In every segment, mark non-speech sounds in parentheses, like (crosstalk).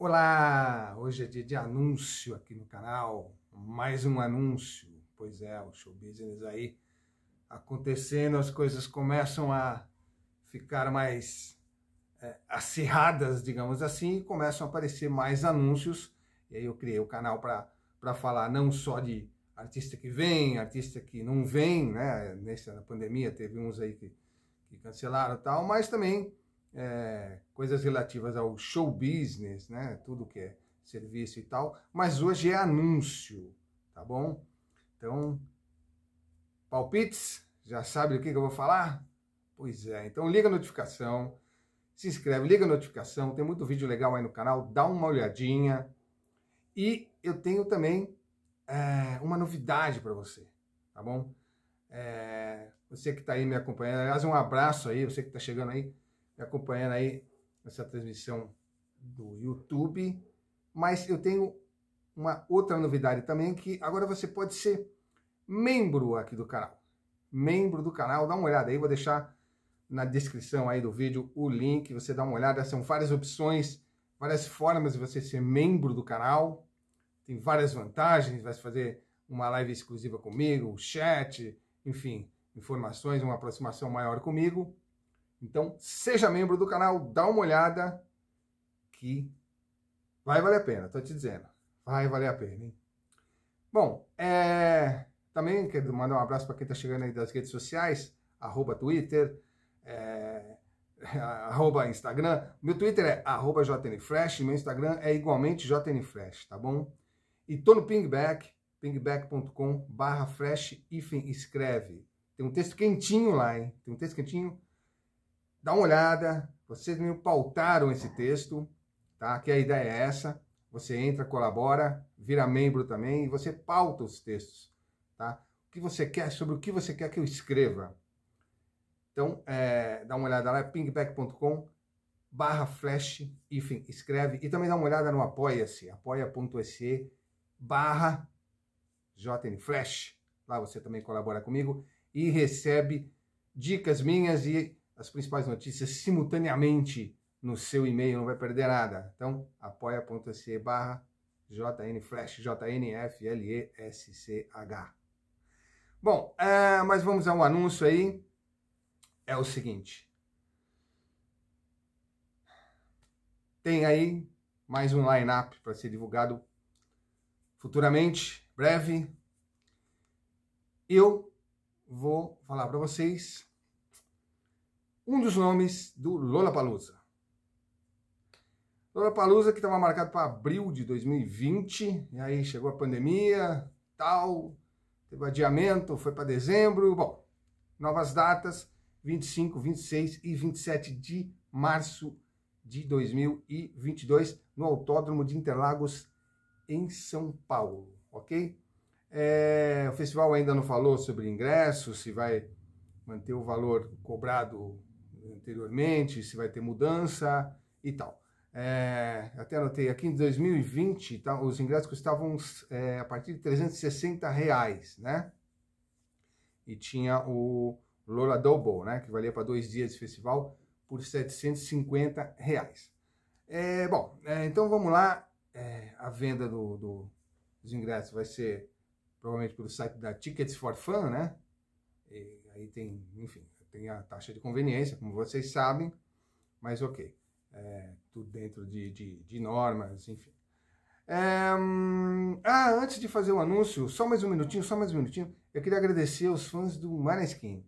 Olá! Hoje é dia de anúncio aqui no canal, mais um anúncio. Pois é, o show business aí acontecendo, as coisas começam a ficar mais é, acirradas, digamos assim, e começam a aparecer mais anúncios. E aí eu criei o canal para falar não só de artista que vem, artista que não vem, né? Nessa pandemia teve uns aí que, que cancelaram e tal, mas também é, coisas relativas ao show business, né? Tudo que é serviço e tal. Mas hoje é anúncio, tá bom? Então, palpites, já sabe o que, que eu vou falar? Pois é, então liga a notificação, se inscreve, liga a notificação, tem muito vídeo legal aí no canal, dá uma olhadinha. E eu tenho também é, uma novidade para você, tá bom? É, você que está aí me acompanhando, aliás, um abraço aí, você que está chegando aí acompanhando aí essa transmissão do YouTube. Mas eu tenho uma outra novidade também que agora você pode ser membro aqui do canal. Membro do canal, dá uma olhada aí, vou deixar na descrição aí do vídeo o link, você dá uma olhada, são várias opções, várias formas de você ser membro do canal. Tem várias vantagens, vai fazer uma live exclusiva comigo, chat, enfim, informações, uma aproximação maior comigo. Então, seja membro do canal, dá uma olhada que vai valer a pena, tô te dizendo. Vai valer a pena, hein? Bom, é... também quero mandar um abraço para quem está chegando aí das redes sociais, arroba Twitter, é... (laughs) arroba Instagram. Meu Twitter é arroba JNFresh, meu Instagram é igualmente JNFresh, tá bom? E tô no Pingback, pingback.com barra fresh, escreve. Tem um texto quentinho lá, hein? Tem um texto quentinho dá uma olhada. Vocês me pautaram esse texto, tá? Que a ideia é essa. Você entra, colabora, vira membro também e você pauta os textos, tá? O que você quer, sobre o que você quer que eu escreva. Então, é, dá uma olhada lá, pingback.com barra flash, enfim, escreve. E também dá uma olhada no apoia-se, apoia.se barra jnflash. Lá você também colabora comigo e recebe dicas minhas e as principais notícias simultaneamente no seu e-mail, não vai perder nada. Então, apoia.se barra JNFlash, J-N-F-L-E-S-C-H. Bom, é, mas vamos a um anúncio aí. É o seguinte. Tem aí mais um line-up para ser divulgado futuramente, breve. Eu vou falar para vocês um dos nomes do Lollapalooza. Lollapalooza que estava marcado para abril de 2020, e aí chegou a pandemia, tal, teve adiamento, foi para dezembro, bom, novas datas, 25, 26 e 27 de março de 2022, no Autódromo de Interlagos, em São Paulo, ok? É, o festival ainda não falou sobre ingressos, se vai manter o valor cobrado anteriormente, se vai ter mudança e tal. É, até anotei aqui em 2020, tá, os ingressos custavam é, a partir de 360 reais, né? E tinha o Lola Double, né? Que valia para dois dias de festival por 750 reais. É, bom, é, então vamos lá. É, a venda do, do, dos ingressos vai ser provavelmente pelo site da Tickets for Fun, né? E aí tem, enfim, tem a taxa de conveniência, como vocês sabem, mas ok, é, tudo dentro de, de, de normas, enfim. É, hum, ah, antes de fazer o anúncio, só mais um minutinho, só mais um minutinho, eu queria agradecer os fãs do Maneskin,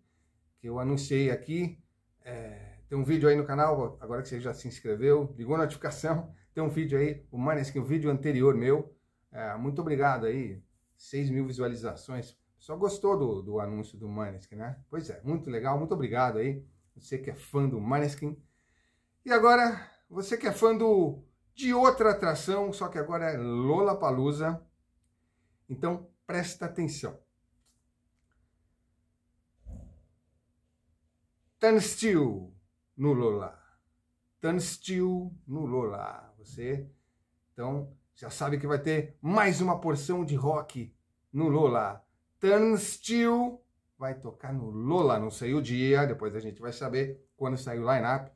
que eu anunciei aqui, é, tem um vídeo aí no canal, agora que você já se inscreveu, ligou a notificação, (laughs) tem um vídeo aí, o Maneskin, o vídeo anterior meu, é, muito obrigado aí, 6 mil visualizações, só gostou do, do anúncio do Maneskin, né? Pois é, muito legal, muito obrigado aí. Você que é fã do Maneskin. E agora, você que é fã do, de outra atração, só que agora é Lola Palusa. Então, presta atenção. Tanstil no Lola. Tanstil no Lola. Você, então, já sabe que vai ter mais uma porção de rock no Lola. Turnstile vai tocar no Lola, não sei o dia, depois a gente vai saber quando sair o line-up.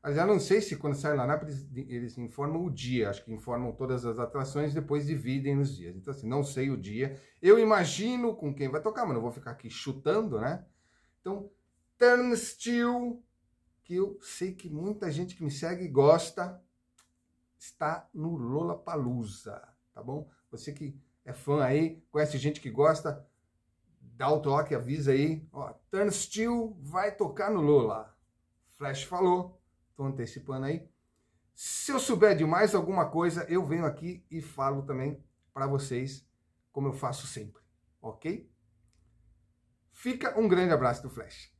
Mas eu não sei se quando sai o line-up eles, eles, informam o dia, acho que informam todas as atrações e depois dividem nos dias. Então, assim, não sei o dia. Eu imagino com quem vai tocar, mas não vou ficar aqui chutando, né? Então, Turnstile, que eu sei que muita gente que me segue gosta, está no Lola Palusa, tá bom? Você que é fã aí, conhece gente que gosta, dá o toque, avisa aí, ó, Turnstile vai tocar no Lula. Flash falou, tô antecipando aí. Se eu souber de mais alguma coisa, eu venho aqui e falo também para vocês, como eu faço sempre, ok? Fica um grande abraço do Flash.